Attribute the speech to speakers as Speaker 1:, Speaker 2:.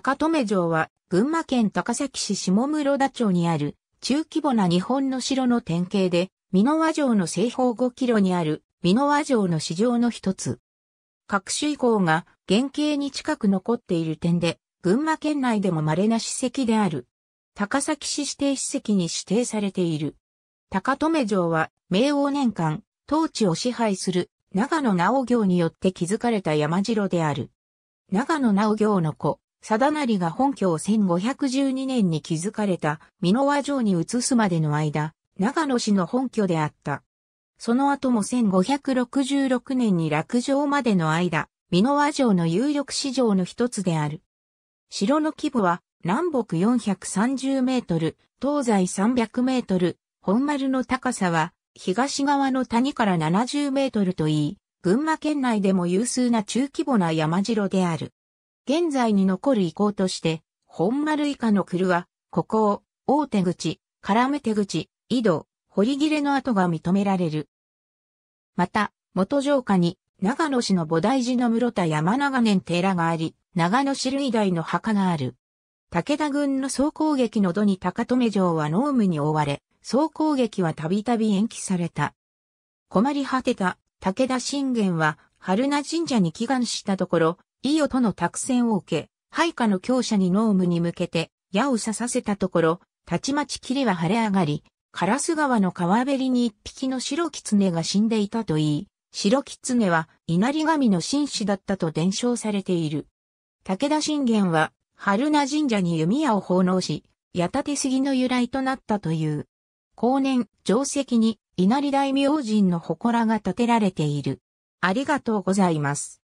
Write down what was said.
Speaker 1: 高留城は群馬県高崎市下室田町にある中規模な日本の城の典型で、美濃和城の西方5キロにある美濃和城の市場の一つ。各種遺構が原型に近く残っている点で、群馬県内でも稀な史跡である。高崎市指定史跡に指定されている。高留城は明王年間、当地を支配する長野直行によって築かれた山城である。長野直行の子、貞成が本拠を1512年に築かれた濃和城に移すまでの間、長野市の本拠であった。その後も1566年に落城までの間、濃和城の有力市場の一つである。城の規模は南北430メートル、東西300メートル、本丸の高さは東側の谷から70メートルといい、群馬県内でも有数な中規模な山城である。現在に残る遺構として、本丸以下の狂は、ここを、大手口、絡む手口、井戸、堀切れの跡が認められる。また、元城下に、長野市の菩提寺の室田山長年寺があり、長野市類大の墓がある。武田軍の総攻撃の度に高留城は農務に追われ、総攻撃はたびたび延期された。困り果てた武田信玄は、春名神社に祈願したところ、伊予との託戦を受け、配下の強者に農務に向けて矢を刺させたところ、たちまち霧は晴れ上がり、烏川の川べりに一匹の白狐が死んでいたといい、白狐は稲荷神の紳士だったと伝承されている。武田信玄は春名神社に弓矢を奉納し、矢立杉の由来となったという。後年、定石に稲荷大明神の祠が建てられている。ありがとうございます。